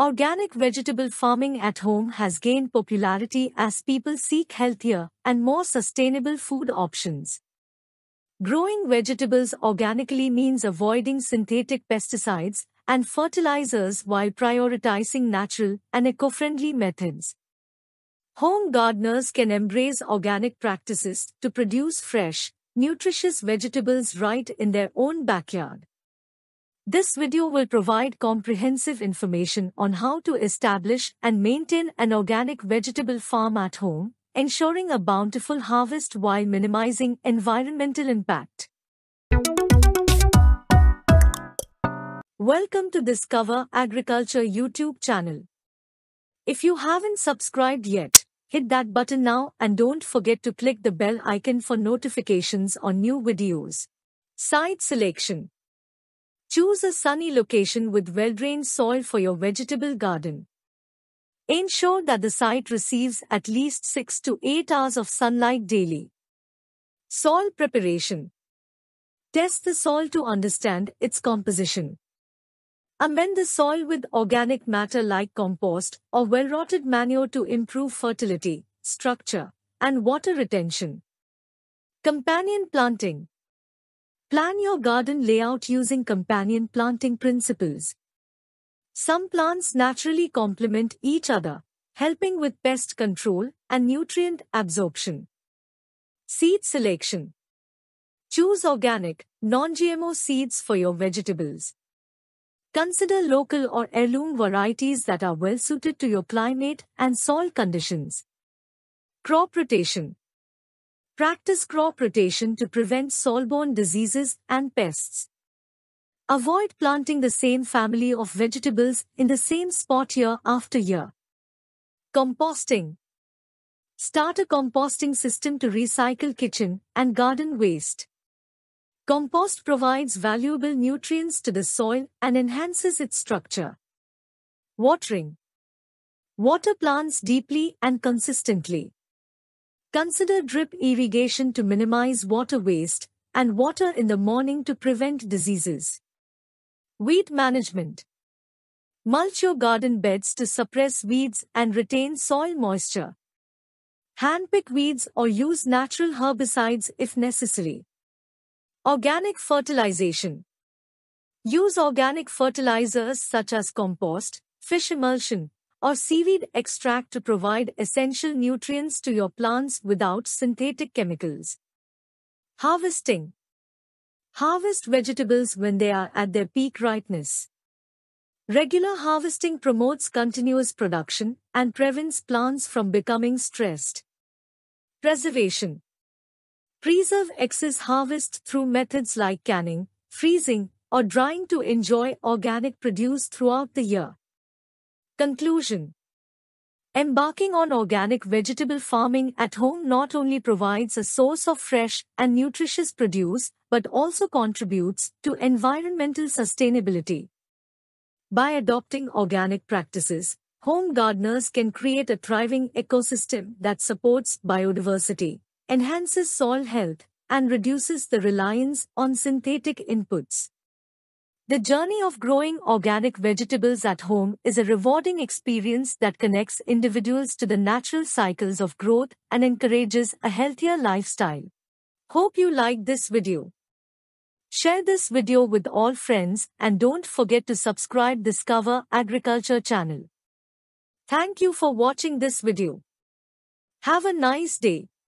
Organic vegetable farming at home has gained popularity as people seek healthier and more sustainable food options. Growing vegetables organically means avoiding synthetic pesticides and fertilizers while prioritizing natural and eco-friendly methods. Home gardeners can embrace organic practices to produce fresh, nutritious vegetables right in their own backyard. This video will provide comprehensive information on how to establish and maintain an organic vegetable farm at home, ensuring a bountiful harvest while minimizing environmental impact. Welcome to Discover Agriculture YouTube channel. If you haven't subscribed yet, hit that button now and don't forget to click the bell icon for notifications on new videos. Site selection Choose a sunny location with well-drained soil for your vegetable garden. Ensure that the site receives at least 6 to 8 hours of sunlight daily. Soil preparation. Test the soil to understand its composition. Amend the soil with organic matter like compost or well-rotted manure to improve fertility, structure, and water retention. Companion planting. Plan your garden layout using companion planting principles. Some plants naturally complement each other, helping with pest control and nutrient absorption. Seed selection. Choose organic, non-GMO seeds for your vegetables. Consider local or heirloom varieties that are well suited to your climate and soil conditions. Crop rotation. Practice crop rotation to prevent soil-borne diseases and pests. Avoid planting the same family of vegetables in the same spot year after year. Composting. Start a composting system to recycle kitchen and garden waste. Compost provides valuable nutrients to the soil and enhances its structure. Watering. Water plants deeply and consistently. Consider drip irrigation to minimize water waste and water in the morning to prevent diseases. Weed management. Mulch your garden beds to suppress weeds and retain soil moisture. Handpick weeds or use natural herbicides if necessary. Organic fertilization. Use organic fertilizers such as compost, fish emulsion, or seaweed extract to provide essential nutrients to your plants without synthetic chemicals. Harvesting Harvest vegetables when they are at their peak ripeness. Regular harvesting promotes continuous production and prevents plants from becoming stressed. Preservation Preserve excess harvest through methods like canning, freezing, or drying to enjoy organic produce throughout the year. Conclusion Embarking on organic vegetable farming at home not only provides a source of fresh and nutritious produce, but also contributes to environmental sustainability. By adopting organic practices, home gardeners can create a thriving ecosystem that supports biodiversity, enhances soil health, and reduces the reliance on synthetic inputs. The journey of growing organic vegetables at home is a rewarding experience that connects individuals to the natural cycles of growth and encourages a healthier lifestyle. Hope you liked this video. Share this video with all friends and don't forget to subscribe Discover Agriculture channel. Thank you for watching this video. Have a nice day.